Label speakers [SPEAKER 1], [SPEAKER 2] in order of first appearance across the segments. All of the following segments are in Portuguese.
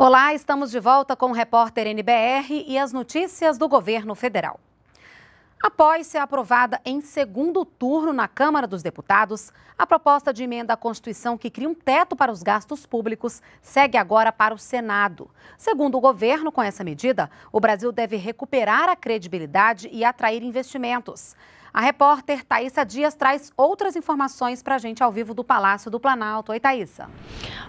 [SPEAKER 1] Olá, estamos de volta com o repórter NBR e as notícias do governo federal. Após ser aprovada em segundo turno na Câmara dos Deputados, a proposta de emenda à Constituição que cria um teto para os gastos públicos segue agora para o Senado. Segundo o governo, com essa medida, o Brasil deve recuperar a credibilidade e atrair investimentos. A repórter Thaisa Dias traz outras informações para a gente ao vivo do Palácio do Planalto. Oi, Thaisa.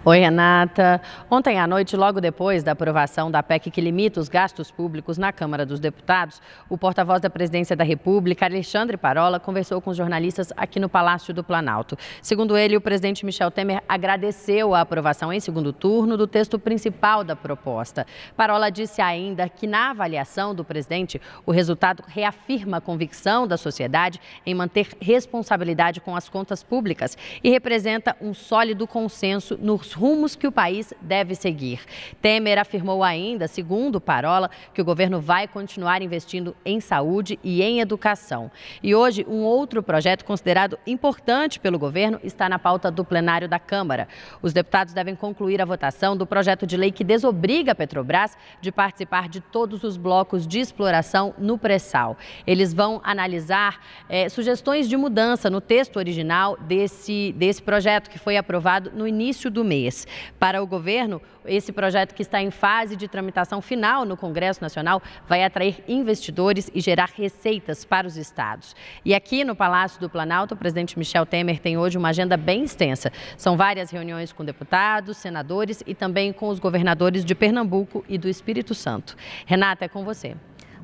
[SPEAKER 2] Oi, Renata. Ontem à noite, logo depois da aprovação da PEC que limita os gastos públicos na Câmara dos Deputados, o porta-voz da Presidência da República, Alexandre Parola, conversou com os jornalistas aqui no Palácio do Planalto. Segundo ele, o presidente Michel Temer agradeceu a aprovação em segundo turno do texto principal da proposta. Parola disse ainda que, na avaliação do presidente, o resultado reafirma a convicção da sociedade em manter responsabilidade com as contas públicas e representa um sólido consenso nos rumos que o país deve seguir. Temer afirmou ainda, segundo Parola, que o governo vai continuar investindo em saúde e em educação. E hoje, um outro projeto considerado importante pelo governo está na pauta do plenário da Câmara. Os deputados devem concluir a votação do projeto de lei que desobriga a Petrobras de participar de todos os blocos de exploração no pré-sal. Eles vão analisar é, sugestões de mudança no texto original desse, desse projeto que foi aprovado no início do mês. Para o governo, esse projeto que está em fase de tramitação final no Congresso Nacional vai atrair investidores e gerar receitas para os estados. E aqui no Palácio do Planalto, o presidente Michel Temer tem hoje uma agenda bem extensa. São várias reuniões com deputados, senadores e também com os governadores de Pernambuco e do Espírito Santo. Renata, é com você.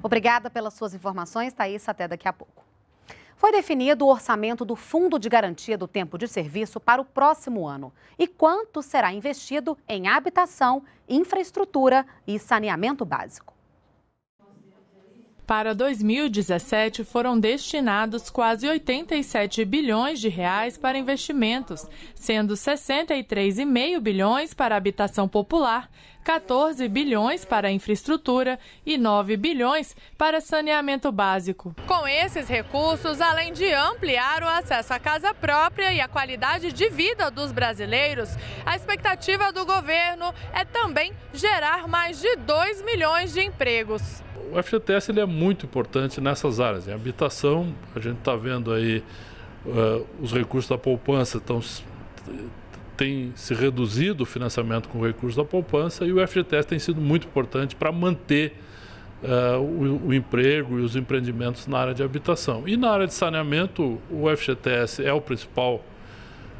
[SPEAKER 1] Obrigada pelas suas informações, Thaís. Até daqui a pouco foi definido o orçamento do Fundo de Garantia do Tempo de Serviço para o próximo ano e quanto será investido em habitação, infraestrutura e saneamento básico.
[SPEAKER 3] Para 2017 foram destinados quase 87 bilhões de reais para investimentos, sendo 63,5 bilhões para habitação popular, 14 bilhões para infraestrutura e 9 bilhões para saneamento básico. Com esses recursos, além de ampliar o acesso à casa própria e a qualidade de vida dos brasileiros, a expectativa do governo é também gerar mais de 2 milhões de empregos.
[SPEAKER 4] O FGTS ele é muito importante nessas áreas. Em habitação, a gente está vendo aí uh, os recursos da poupança estão tem se reduzido o financiamento com recursos da poupança e o FGTS tem sido muito importante para manter uh, o, o, emprego e os empreendimentos na área de habitação. E na área de saneamento, o FGTS é o principal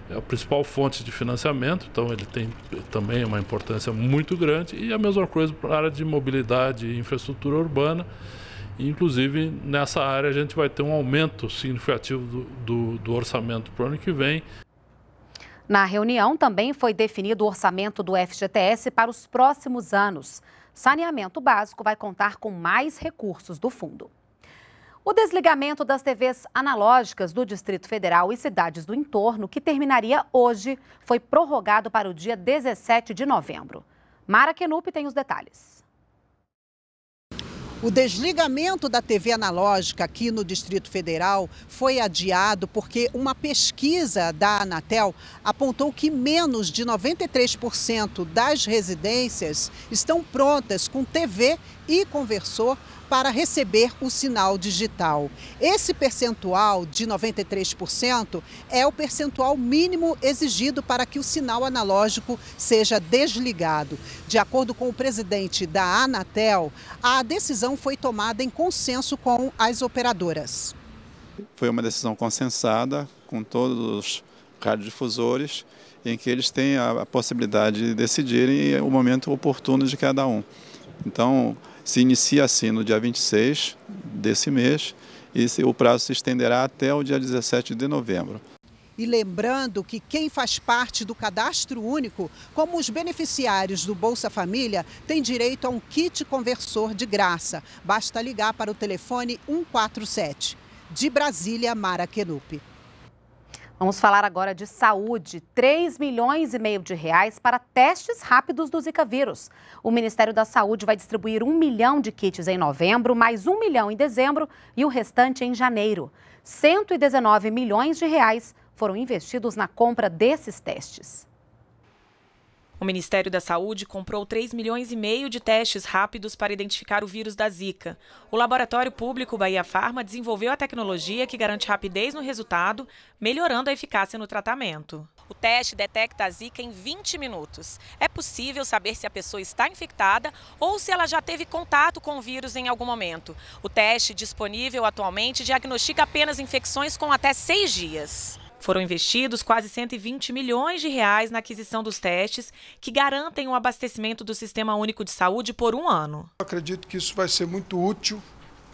[SPEAKER 4] é a principal fonte de financiamento, então ele tem também uma importância muito grande e a mesma coisa para a área de mobilidade e infraestrutura urbana. Inclusive, nessa área, a gente vai ter um aumento significativo do, do, do orçamento para o ano que vem.
[SPEAKER 1] Na reunião também foi definido o orçamento do FGTS para os próximos anos. Saneamento básico vai contar com mais recursos do fundo. O desligamento das TVs analógicas do Distrito Federal e cidades do entorno, que terminaria hoje, foi prorrogado para o dia 17 de novembro. Mara Kenup tem os detalhes.
[SPEAKER 4] O desligamento da TV analógica aqui no Distrito Federal foi adiado porque uma pesquisa da Anatel apontou que menos de 93% das residências estão prontas com TV e conversor para receber o sinal digital. Esse percentual de 93% é o percentual mínimo exigido para que o sinal analógico seja desligado. De acordo com o presidente da Anatel, a decisão foi tomada em consenso com as operadoras.
[SPEAKER 5] Foi uma decisão consensada com todos os radiodifusores, em que eles têm a possibilidade de decidirem o momento oportuno de cada um. Então, se inicia assim no dia 26 desse mês e o prazo se estenderá até o dia 17 de novembro.
[SPEAKER 4] E lembrando que quem faz parte do cadastro único, como os beneficiários do Bolsa Família, tem direito a um kit conversor de graça. Basta ligar para o telefone 147. De Brasília, Mara Kenupi. Vamos falar agora de saúde. 3 milhões e meio de
[SPEAKER 1] reais para testes rápidos do Zika vírus. O Ministério da Saúde vai distribuir um milhão de kits em novembro, mais um milhão em dezembro e o restante em janeiro. 119 milhões de reais foram investidos na compra desses testes.
[SPEAKER 3] O Ministério da Saúde comprou 3 milhões e meio de testes rápidos para identificar o vírus da Zika. O laboratório público Bahia Farma desenvolveu a tecnologia que garante rapidez no resultado, melhorando a eficácia no tratamento. O teste detecta a Zika em 20 minutos. É possível saber se a pessoa está infectada ou se ela já teve contato com o vírus em algum momento. O teste disponível atualmente diagnostica apenas infecções com até seis dias. Foram investidos quase 120 milhões de reais na aquisição dos testes que garantem o abastecimento do Sistema Único de Saúde por um ano. Eu
[SPEAKER 5] acredito que isso vai ser muito útil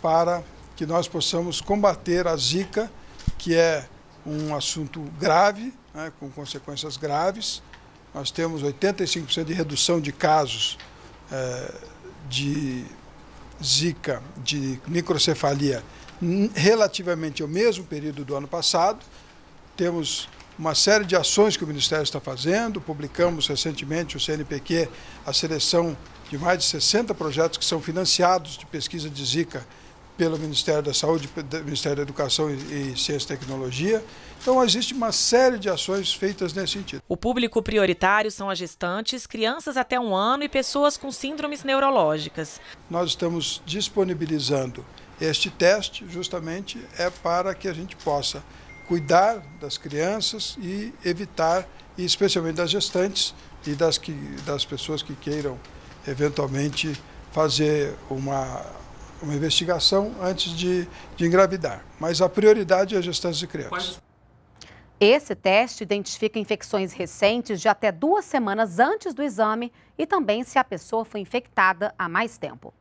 [SPEAKER 5] para que nós possamos combater a zika, que é um assunto grave, né, com consequências graves. Nós temos 85% de redução de casos é, de zika, de microcefalia, relativamente ao mesmo período do ano passado temos uma série de ações que o Ministério está fazendo, publicamos recentemente o CNPq, a seleção de mais de 60 projetos que são financiados de pesquisa de Zika pelo Ministério da Saúde, Ministério da Educação e Ciência e Tecnologia. Então, existe uma série de ações feitas nesse sentido. O
[SPEAKER 3] público prioritário são as gestantes, crianças até um ano e pessoas com síndromes neurológicas.
[SPEAKER 5] Nós estamos disponibilizando este teste, justamente é para que a gente possa cuidar das crianças e evitar, e especialmente das gestantes e das, que, das pessoas que queiram eventualmente fazer uma, uma investigação antes de, de engravidar. Mas a prioridade é as gestantes e crianças.
[SPEAKER 1] Esse teste identifica infecções recentes de até duas semanas antes do exame e também se a pessoa foi infectada há mais tempo.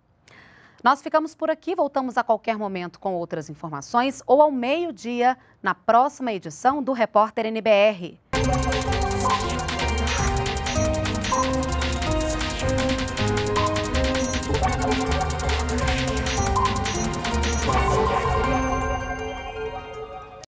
[SPEAKER 1] Nós ficamos por aqui, voltamos a qualquer momento com outras informações ou ao meio-dia na próxima edição do Repórter NBR.